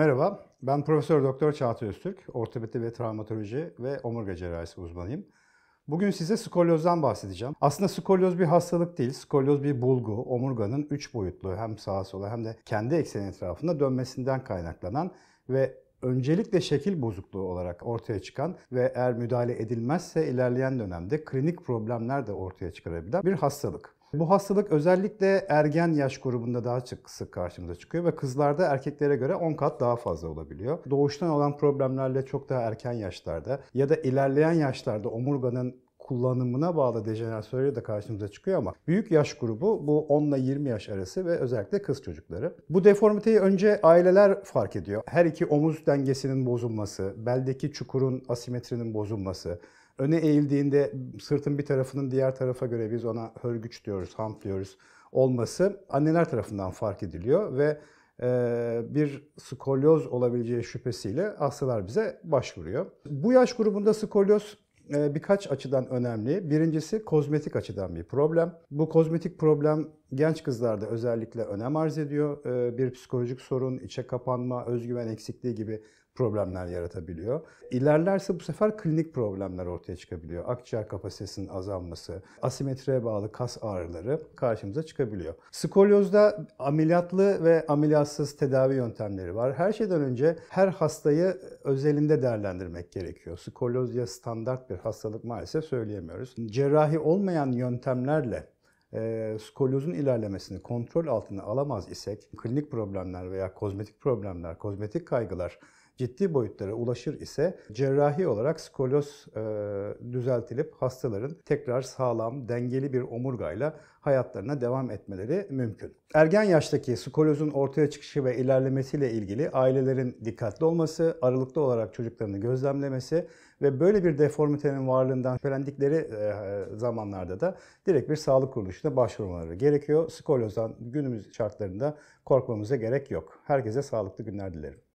Merhaba, ben Profesör Doktor Çağatay Öztürk, ortopedi ve travmatoloji ve omurga cerrahisi uzmanıyım. Bugün size skolyozdan bahsedeceğim. Aslında skolyoz bir hastalık değil. Skolyoz bir bulgu. Omurganın 3 boyutlu hem sağa sola hem de kendi ekseni etrafında dönmesinden kaynaklanan ve öncelikle şekil bozukluğu olarak ortaya çıkan ve eğer müdahale edilmezse ilerleyen dönemde klinik problemler de ortaya çıkarabilen bir hastalık. Bu hastalık özellikle ergen yaş grubunda daha çok sık karşımıza çıkıyor ve kızlarda erkeklere göre 10 kat daha fazla olabiliyor. Doğuştan olan problemlerle çok daha erken yaşlarda ya da ilerleyen yaşlarda omurganın kullanımına bağlı dejenerasyonları da karşımıza çıkıyor ama büyük yaş grubu bu 10 ile 20 yaş arası ve özellikle kız çocukları. Bu deformiteyi önce aileler fark ediyor. Her iki omuz dengesinin bozulması, beldeki çukurun asimetrinin bozulması, öne eğildiğinde sırtın bir tarafının diğer tarafa göre biz ona hörgüç diyoruz, hamp diyoruz olması anneler tarafından fark ediliyor ve e, bir skolyoz olabileceği şüphesiyle hastalar bize başvuruyor. Bu yaş grubunda skolyoz ee, birkaç açıdan önemli. Birincisi kozmetik açıdan bir problem. Bu kozmetik problem genç kızlarda özellikle önem arz ediyor. Ee, bir psikolojik sorun, içe kapanma, özgüven eksikliği gibi problemler yaratabiliyor. İlerlerse bu sefer klinik problemler ortaya çıkabiliyor. Akciğer kapasitesinin azalması, asimetriye bağlı kas ağrıları karşımıza çıkabiliyor. Skolyozda ameliyatlı ve ameliyatsız tedavi yöntemleri var. Her şeyden önce her hastayı özelinde değerlendirmek gerekiyor. Skolyoz ya standart bir hastalık maalesef söyleyemiyoruz. Cerrahi olmayan yöntemlerle e, skolyozun ilerlemesini kontrol altına alamaz isek klinik problemler veya kozmetik problemler, kozmetik kaygılar ciddi boyutlara ulaşır ise cerrahi olarak skolyoz e, düzeltilip hastaların tekrar sağlam, dengeli bir omurgayla hayatlarına devam etmeleri mümkün. Ergen yaştaki skolyozun ortaya çıkışı ve ilerlemesiyle ilgili ailelerin dikkatli olması, aralıklı olarak çocuklarını gözlemlemesi ve böyle bir deformitenin varlığından şüphelendikleri e, zamanlarda da direkt bir sağlık kuruluşuna başvurmaları gerekiyor. Skolyozdan günümüz şartlarında korkmamıza gerek yok. Herkese sağlıklı günler dilerim.